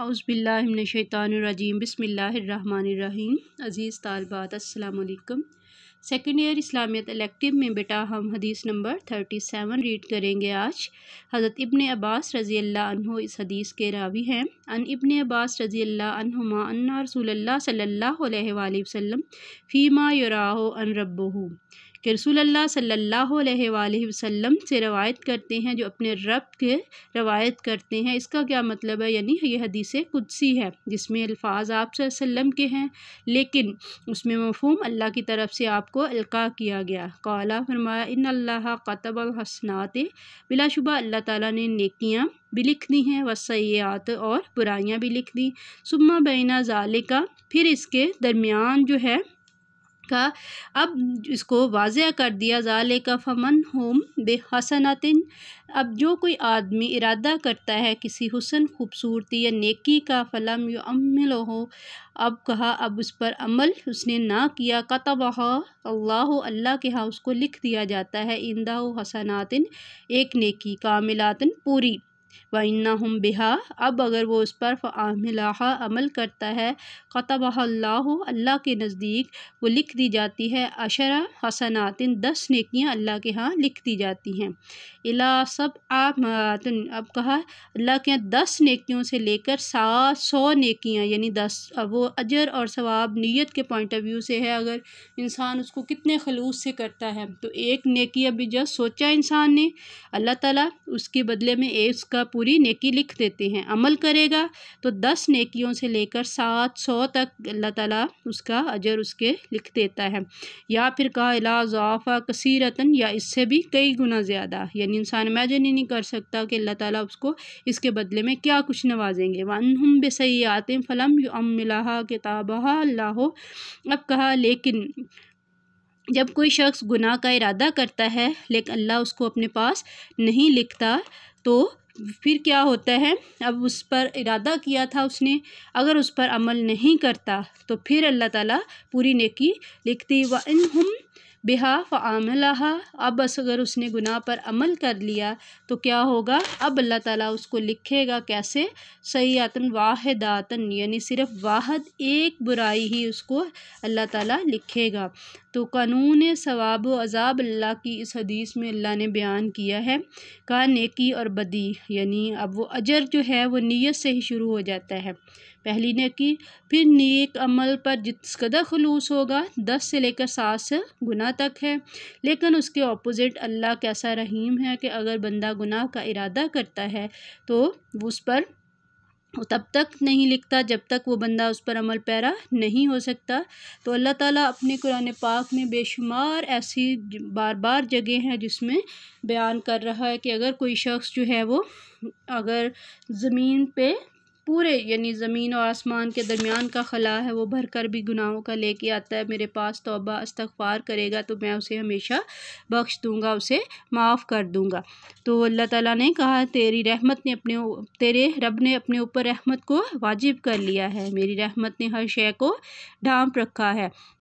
शैतानरजीम बसमीम अज़ीज़ तालबात असलकम second year इस्लामियत एलेक्टिव में बेटा हम हदीस नंबर थर्टी सेवन रीड करेंगे आज हज़रत इब्न अब्बास रज़ी अल्लाह इस हदीस के रावी हैं अन इब्न अब्बास रज़ी अल्लाहुमा अन्ना रसूल सल्ला वसम फ़ीमा युराहो अन रब्बहू कि रसूल अल्लाह सल्लल्लाहु अलैहि वसल्लम से रवायत करते हैं जो अपने रब के रवायत करते हैं इसका क्या मतलब है यानी यह हदीस कुदसी है जिसमें अल्फाज आप वसल्लम के हैं लेकिन उसमें मफहूम अल्लाह की तरफ से आपको अलका किया गया कौला फरमाया इन अल्लाह कतब हसनात बिलाशुबा अल्लाह ताला ने नेकियां भी लिख दी हैं वसैयात और बुराइयाँ भी लिख दी सुम्मा बैना जाले का फिर इसके दरमियान जो है का अब इसको वाजिया कर दिया ज़ाल का फमन होम बेहसनातिन अब जो कोई आदमी इरादा करता है किसी हुसन खूबसूरती या नेकी का फलम यो अमल हो अब कहा अब उस पर अमल उसने ना किया कतब अल्लाह अल्लाह के हाँ उसको लिख दिया जाता है इंदा हसनातिन एक नेकी कामिलातिन पूरी व इन्ना हम बिहा अब अगर वो उस पर फ़ामिला अमल करता है ख़तबल्ला अल्लाह के नज़दीक वो लिख दी जाती है अशरा हसनातिन दस नेकियां अल्लाह के यहाँ लिख दी जाती हैं अला सब आप अब कहा अल्लाह के यहाँ दस नेकियों से लेकर सात सौ नेकियां यानी दस वो अजर और सवाब नीयत के पॉइंट ऑफ व्यू से है अगर इंसान उसको कितने खलूस से करता है तो एक नेकिया अभी जस्ट सोचा इंसान ने अल्लाह तला उसके बदले में एक करेगा पूरी नेकी लिख देते हैं अमल करेगा तो दस नेकियों से लेकर सात सौ तक अल्लाह ताला उसका अजर उसके लिख देता है या फिर कहा इलाजाफ़ा कसीरतन या इससे भी कई गुना ज़्यादा यानी इंसान इमेजिन ही नहीं कर सकता कि अल्लाह ताला उसको इसके बदले में क्या कुछ नवाजेंगे वन हम सही आते फ़लम अम्ला किताबा अल्लाह अब कहा लेकिन जब कोई शख्स गुनाह का इरादा करता है लेकिन अल्लाह उसको अपने पास नहीं लिखता तो फिर क्या होता है अब उस पर इरादा किया था उसने अगर उस पर अमल नहीं करता तो फिर अल्लाह ताला पूरी नेकी लिखती व इन हम बिहा आमला अब बस अगर उसने गुनाह पर अमल कर लिया तो क्या होगा अब अल्लाह ताला उसको लिखेगा कैसे सयातन वाहदातन यानी सिर्फ वाहद एक बुराई ही उसको अल्लाह ताला लिखेगा तो कानून सवाब अज़ाब अल्लाह की इस हदीस में अल्लाह ने बयान किया है का नेकी और बदी यानी अब वो अजर जो है वो नीयत से ही शुरू हो जाता है पहली नेकी फिर नेक अमल पर जिस कदर खलूस होगा दस से लेकर सात गुना गुनाह तक है लेकिन उसके ऑपोज़िट अल्लाह कैसा रहीम है कि अगर बंदा गुनाह का इरादा करता है तो उस पर तब तक नहीं लिखता जब तक वो बंदा उस पर अमल पैरा नहीं हो सकता तो अल्लाह ताला अपने कुरान पाक में बेशुमार ऐसी बार बार जगह हैं जिसमें बयान कर रहा है कि अगर कोई शख्स जो है वो अगर ज़मीन पे पूरे यानी ज़मीन और आसमान के दरमियान का खला है वो भर कर भी गुनाहों का लेके आता है मेरे पास तोबा अस्तगफार करेगा तो मैं उसे हमेशा बख्श दूँगा उसे माफ़ कर दूँगा तो अल्लाह ताला ने कहा तेरी रहमत ने अपने तेरे रब ने अपने ऊपर रहमत को वाजिब कर लिया है मेरी रहमत ने हर शे को ढांप रखा है